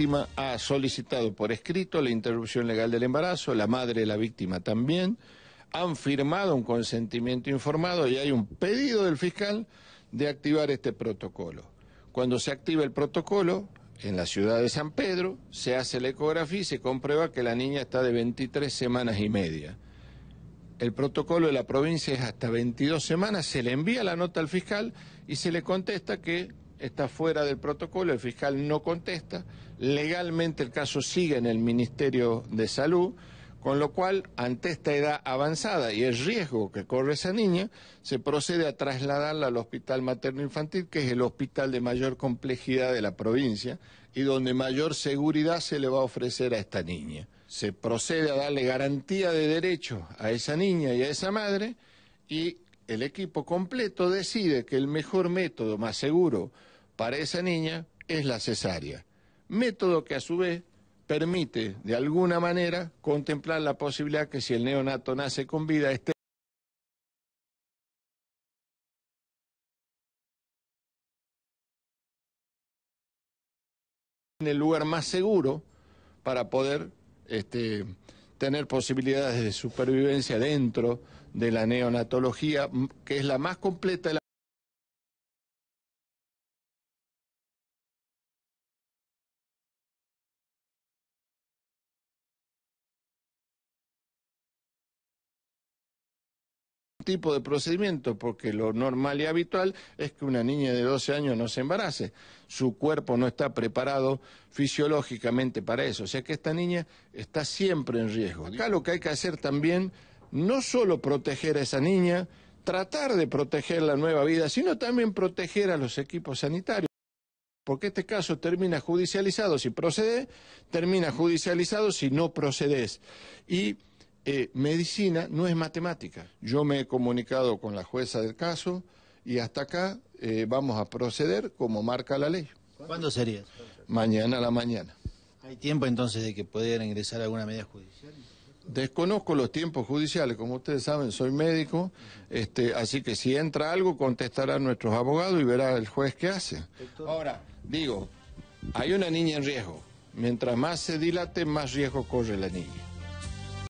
víctima ha solicitado por escrito la interrupción legal del embarazo, la madre de la víctima también, han firmado un consentimiento informado y hay un pedido del fiscal de activar este protocolo. Cuando se activa el protocolo, en la ciudad de San Pedro, se hace la ecografía y se comprueba que la niña está de 23 semanas y media. El protocolo de la provincia es hasta 22 semanas, se le envía la nota al fiscal y se le contesta que está fuera del protocolo, el fiscal no contesta, legalmente el caso sigue en el Ministerio de Salud, con lo cual, ante esta edad avanzada y el riesgo que corre esa niña, se procede a trasladarla al Hospital Materno Infantil, que es el hospital de mayor complejidad de la provincia y donde mayor seguridad se le va a ofrecer a esta niña. Se procede a darle garantía de derechos a esa niña y a esa madre y el equipo completo decide que el mejor método más seguro para esa niña es la cesárea. Método que a su vez permite de alguna manera contemplar la posibilidad que si el neonato nace con vida esté en el lugar más seguro para poder este, tener posibilidades de supervivencia dentro de la neonatología, que es la más completa de tipo de procedimiento, porque lo normal y habitual es que una niña de 12 años no se embarace. Su cuerpo no está preparado fisiológicamente para eso. O sea que esta niña está siempre en riesgo. Acá lo que hay que hacer también, no solo proteger a esa niña, tratar de proteger la nueva vida, sino también proteger a los equipos sanitarios porque este caso termina judicializado si procede, termina judicializado si no procedes. Y eh, medicina no es matemática. Yo me he comunicado con la jueza del caso y hasta acá eh, vamos a proceder como marca la ley. ¿Cuándo sería? Mañana a la mañana. ¿Hay tiempo entonces de que pudiera ingresar alguna medida judicial? Desconozco los tiempos judiciales, como ustedes saben, soy médico, este, así que si entra algo a nuestros abogados y verá el juez qué hace. Ahora, digo, hay una niña en riesgo. Mientras más se dilate, más riesgo corre la niña.